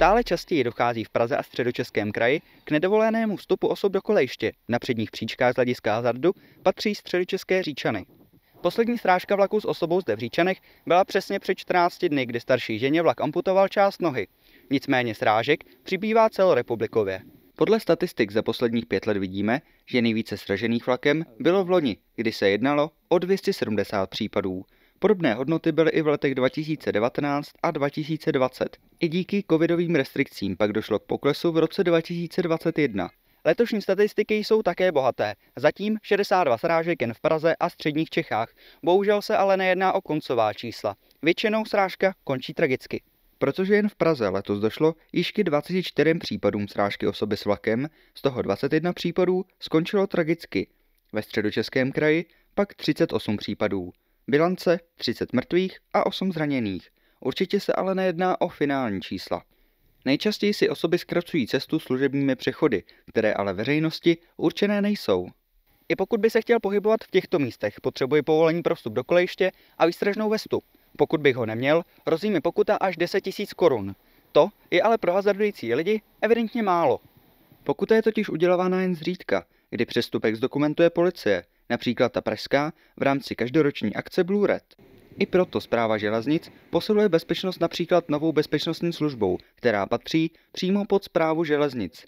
Stále častěji dochází v Praze a středočeském kraji k nedovolenému vstupu osob do kolejště. Na předních příčkách z hlediska hazardu patří středočeské říčany. Poslední srážka vlaku s osobou zde v Říčanech byla přesně před 14 dny, kdy starší ženě vlak amputoval část nohy. Nicméně srážek přibývá celorepublikově. Podle statistik za posledních pět let vidíme, že nejvíce sražených vlakem bylo v loni, kdy se jednalo o 270 případů. Podobné hodnoty byly i v letech 2019 a 2020. I díky covidovým restrikcím pak došlo k poklesu v roce 2021. Letošní statistiky jsou také bohaté. Zatím 62 srážek jen v Praze a středních Čechách. Bohužel se ale nejedná o koncová čísla. Většinou srážka končí tragicky. Protože jen v Praze letos došlo již k 24 případům srážky osoby s vlakem, z toho 21 případů skončilo tragicky. Ve středočeském kraji pak 38 případů. Bilance 30 mrtvých a 8 zraněných. Určitě se ale nejedná o finální čísla. Nejčastěji si osoby zkracují cestu služebními přechody, které ale veřejnosti určené nejsou. I pokud by se chtěl pohybovat v těchto místech, potřebuji povolení pro vstup do kolejiště a výstražnou vestu. Pokud bych ho neměl, hrozí mi pokuta až 10 000 korun. To je ale pro hazardující lidi evidentně málo. Pokuta je totiž udělována jen zřídka, kdy přestupek zdokumentuje policie, například ta pražská, v rámci každoroční akce Blue Red. I proto zpráva železnic posiluje bezpečnost například novou bezpečnostní službou, která patří přímo pod zprávu železnic.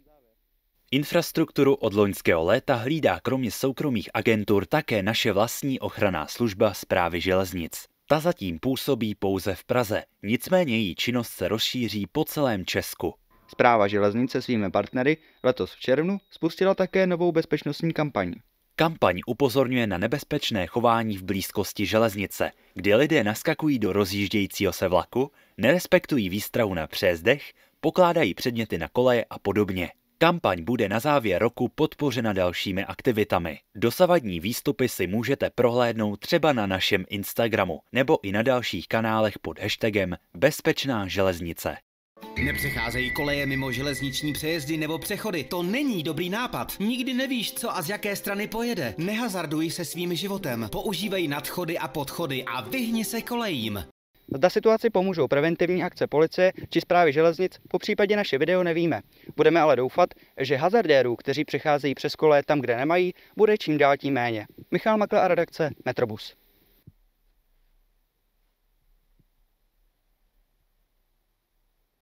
Infrastrukturu od loňského léta hlídá kromě soukromých agentur také naše vlastní ochranná služba zprávy železnic. Ta zatím působí pouze v Praze, nicméně její činnost se rozšíří po celém Česku. Zpráva železnice svými partnery letos v červnu spustila také novou bezpečnostní kampaní. Kampaň upozorňuje na nebezpečné chování v blízkosti železnice, kdy lidé naskakují do rozjíždějícího se vlaku, nerespektují výstrahu na přezdech, pokládají předměty na koleje a podobně. Kampaň bude na závěr roku podpořena dalšími aktivitami. Dosavadní výstupy si můžete prohlédnout třeba na našem Instagramu nebo i na dalších kanálech pod hashtagem Bezpečná železnice. Nepřecházejí koleje mimo železniční přejezdy nebo přechody. To není dobrý nápad. Nikdy nevíš, co a z jaké strany pojede. Nehazarduj se svým životem. Používej nadchody a podchody a vyhni se kolejím. Zda situaci pomůžou preventivní akce policie či zprávy železnic, po případě naše video nevíme. Budeme ale doufat, že hazardérů, kteří přecházejí přes koleje tam, kde nemají, bude čím dál tím méně. Michal Makla a redakce Metrobus.